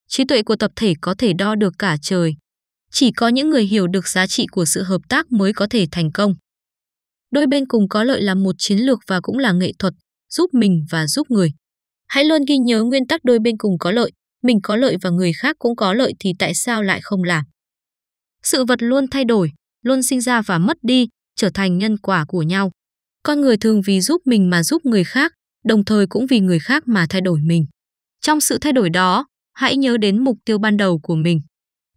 Trí tuệ của tập thể có thể đo được cả trời. Chỉ có những người hiểu được giá trị của sự hợp tác mới có thể thành công. Đôi bên cùng có lợi là một chiến lược và cũng là nghệ thuật, giúp mình và giúp người. Hãy luôn ghi nhớ nguyên tắc đôi bên cùng có lợi, mình có lợi và người khác cũng có lợi thì tại sao lại không làm? Sự vật luôn thay đổi, luôn sinh ra và mất đi, trở thành nhân quả của nhau. Con người thường vì giúp mình mà giúp người khác, đồng thời cũng vì người khác mà thay đổi mình. Trong sự thay đổi đó, hãy nhớ đến mục tiêu ban đầu của mình.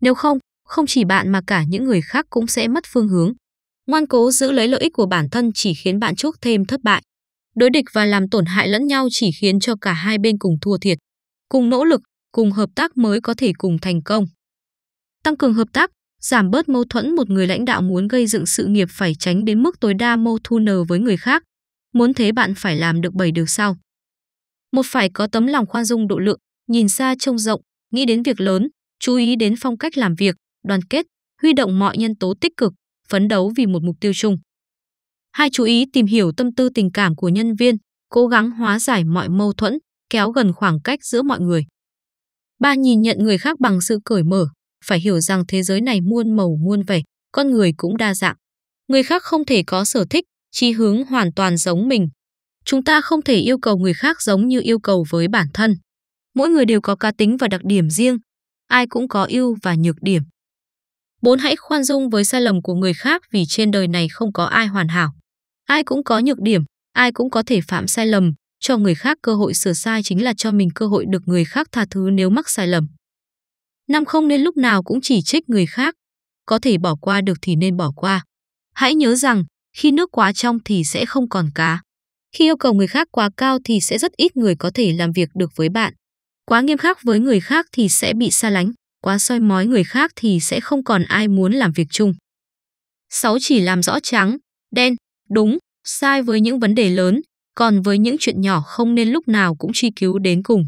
Nếu không, không chỉ bạn mà cả những người khác cũng sẽ mất phương hướng. Ngoan cố giữ lấy lợi ích của bản thân chỉ khiến bạn chuốc thêm thất bại. Đối địch và làm tổn hại lẫn nhau chỉ khiến cho cả hai bên cùng thua thiệt. Cùng nỗ lực, cùng hợp tác mới có thể cùng thành công. Tăng cường hợp tác, giảm bớt mâu thuẫn một người lãnh đạo muốn gây dựng sự nghiệp phải tránh đến mức tối đa mâu thu nờ với người khác. Muốn thế bạn phải làm được bảy điều sau. Một phải có tấm lòng khoan dung độ lượng, nhìn xa trông rộng, nghĩ đến việc lớn, chú ý đến phong cách làm việc, đoàn kết, huy động mọi nhân tố tích cực, phấn đấu vì một mục tiêu chung. Hai chú ý tìm hiểu tâm tư tình cảm của nhân viên, cố gắng hóa giải mọi mâu thuẫn, kéo gần khoảng cách giữa mọi người. Ba nhìn nhận người khác bằng sự cởi mở, phải hiểu rằng thế giới này muôn màu muôn vẻ, con người cũng đa dạng. Người khác không thể có sở thích, chí hướng hoàn toàn giống mình. Chúng ta không thể yêu cầu người khác giống như yêu cầu với bản thân. Mỗi người đều có cá tính và đặc điểm riêng, ai cũng có ưu và nhược điểm. 4. Hãy khoan dung với sai lầm của người khác vì trên đời này không có ai hoàn hảo. Ai cũng có nhược điểm, ai cũng có thể phạm sai lầm, cho người khác cơ hội sửa sai chính là cho mình cơ hội được người khác tha thứ nếu mắc sai lầm. 5. Không nên lúc nào cũng chỉ trích người khác, có thể bỏ qua được thì nên bỏ qua. Hãy nhớ rằng, khi nước quá trong thì sẽ không còn cá. Khi yêu cầu người khác quá cao thì sẽ rất ít người có thể làm việc được với bạn. Quá nghiêm khắc với người khác thì sẽ bị xa lánh quá soi mói người khác thì sẽ không còn ai muốn làm việc chung. 6. Chỉ làm rõ trắng, đen, đúng, sai với những vấn đề lớn, còn với những chuyện nhỏ không nên lúc nào cũng truy cứu đến cùng.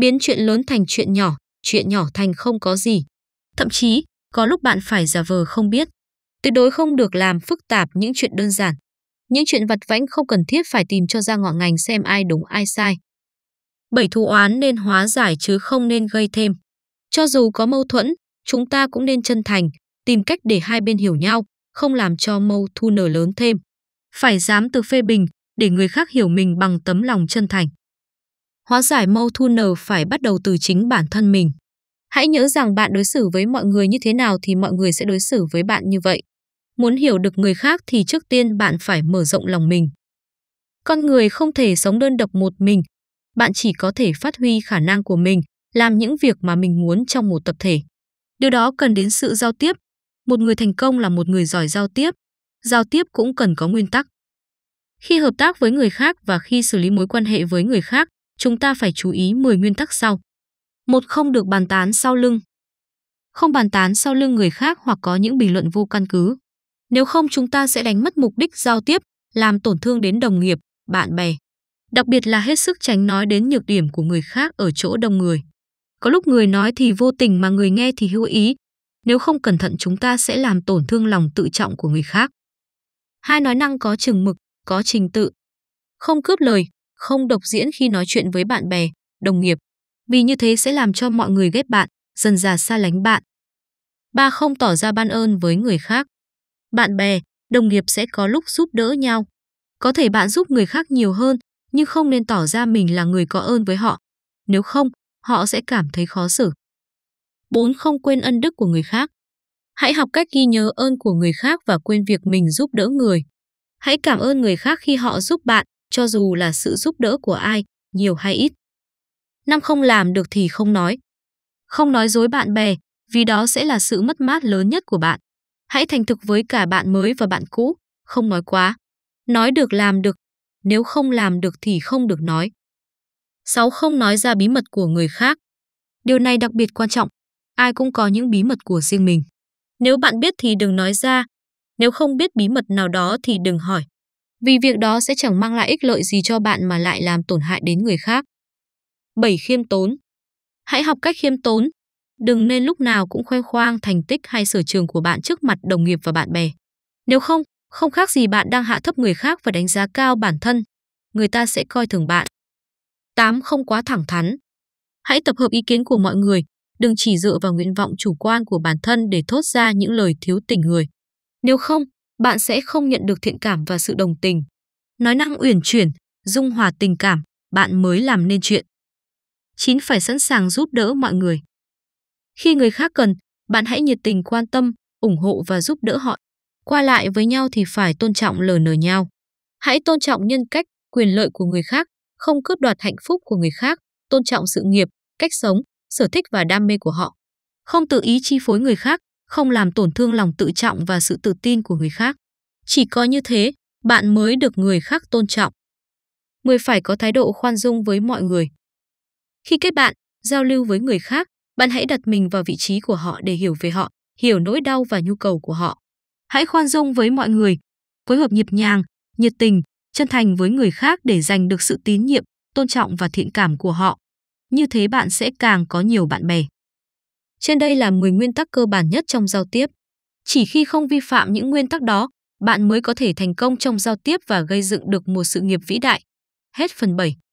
Biến chuyện lớn thành chuyện nhỏ, chuyện nhỏ thành không có gì. Thậm chí, có lúc bạn phải giả vờ không biết. Tuyệt đối không được làm phức tạp những chuyện đơn giản. Những chuyện vặt vãnh không cần thiết phải tìm cho ra ngọn ngành xem ai đúng ai sai. Bảy thù oán nên hóa giải chứ không nên gây thêm. Cho dù có mâu thuẫn, chúng ta cũng nên chân thành, tìm cách để hai bên hiểu nhau, không làm cho mâu thu nở lớn thêm. Phải dám tự phê bình để người khác hiểu mình bằng tấm lòng chân thành. Hóa giải mâu thu nở phải bắt đầu từ chính bản thân mình. Hãy nhớ rằng bạn đối xử với mọi người như thế nào thì mọi người sẽ đối xử với bạn như vậy. Muốn hiểu được người khác thì trước tiên bạn phải mở rộng lòng mình. Con người không thể sống đơn độc một mình, bạn chỉ có thể phát huy khả năng của mình làm những việc mà mình muốn trong một tập thể. Điều đó cần đến sự giao tiếp. Một người thành công là một người giỏi giao tiếp. Giao tiếp cũng cần có nguyên tắc. Khi hợp tác với người khác và khi xử lý mối quan hệ với người khác, chúng ta phải chú ý 10 nguyên tắc sau. Một không được bàn tán sau lưng. Không bàn tán sau lưng người khác hoặc có những bình luận vô căn cứ. Nếu không chúng ta sẽ đánh mất mục đích giao tiếp, làm tổn thương đến đồng nghiệp, bạn bè. Đặc biệt là hết sức tránh nói đến nhược điểm của người khác ở chỗ đông người. Có lúc người nói thì vô tình mà người nghe thì hữu ý. Nếu không cẩn thận chúng ta sẽ làm tổn thương lòng tự trọng của người khác. Hai nói năng có chừng mực, có trình tự. Không cướp lời, không độc diễn khi nói chuyện với bạn bè, đồng nghiệp. Vì như thế sẽ làm cho mọi người ghét bạn, dần già xa lánh bạn. Ba không tỏ ra ban ơn với người khác. Bạn bè, đồng nghiệp sẽ có lúc giúp đỡ nhau. Có thể bạn giúp người khác nhiều hơn, nhưng không nên tỏ ra mình là người có ơn với họ. Nếu không, họ sẽ cảm thấy khó xử. 4. Không quên ân đức của người khác. Hãy học cách ghi nhớ ơn của người khác và quên việc mình giúp đỡ người. Hãy cảm ơn người khác khi họ giúp bạn, cho dù là sự giúp đỡ của ai, nhiều hay ít. Năm không làm được thì không nói. Không nói dối bạn bè, vì đó sẽ là sự mất mát lớn nhất của bạn. Hãy thành thực với cả bạn mới và bạn cũ, không nói quá. Nói được làm được, nếu không làm được thì không được nói. 6. Không nói ra bí mật của người khác. Điều này đặc biệt quan trọng. Ai cũng có những bí mật của riêng mình. Nếu bạn biết thì đừng nói ra. Nếu không biết bí mật nào đó thì đừng hỏi. Vì việc đó sẽ chẳng mang lại ích lợi gì cho bạn mà lại làm tổn hại đến người khác. 7. Khiêm tốn. Hãy học cách khiêm tốn. Đừng nên lúc nào cũng khoe khoang thành tích hay sở trường của bạn trước mặt đồng nghiệp và bạn bè. Nếu không, không khác gì bạn đang hạ thấp người khác và đánh giá cao bản thân. Người ta sẽ coi thường bạn. 8. Không quá thẳng thắn. Hãy tập hợp ý kiến của mọi người, đừng chỉ dựa vào nguyện vọng chủ quan của bản thân để thốt ra những lời thiếu tình người. Nếu không, bạn sẽ không nhận được thiện cảm và sự đồng tình. Nói năng uyển chuyển, dung hòa tình cảm, bạn mới làm nên chuyện. 9. Phải sẵn sàng giúp đỡ mọi người. Khi người khác cần, bạn hãy nhiệt tình quan tâm, ủng hộ và giúp đỡ họ. Qua lại với nhau thì phải tôn trọng lời nở nhau. Hãy tôn trọng nhân cách, quyền lợi của người khác không cướp đoạt hạnh phúc của người khác, tôn trọng sự nghiệp, cách sống, sở thích và đam mê của họ, không tự ý chi phối người khác, không làm tổn thương lòng tự trọng và sự tự tin của người khác. Chỉ có như thế, bạn mới được người khác tôn trọng. 10. Phải có thái độ khoan dung với mọi người. Khi kết bạn, giao lưu với người khác, bạn hãy đặt mình vào vị trí của họ để hiểu về họ, hiểu nỗi đau và nhu cầu của họ. Hãy khoan dung với mọi người, phối hợp nhịp nhàng, nhiệt tình, chân thành với người khác để giành được sự tín nhiệm, tôn trọng và thiện cảm của họ. Như thế bạn sẽ càng có nhiều bạn bè. Trên đây là 10 nguyên tắc cơ bản nhất trong giao tiếp. Chỉ khi không vi phạm những nguyên tắc đó, bạn mới có thể thành công trong giao tiếp và gây dựng được một sự nghiệp vĩ đại. Hết phần 7.